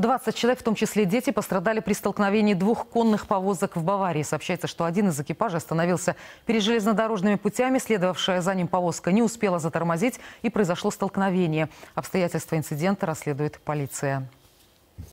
20 человек, в том числе дети, пострадали при столкновении двух конных повозок в Баварии. Сообщается, что один из экипажей остановился перед железнодорожными путями. Следовавшая за ним повозка не успела затормозить и произошло столкновение. Обстоятельства инцидента расследует полиция.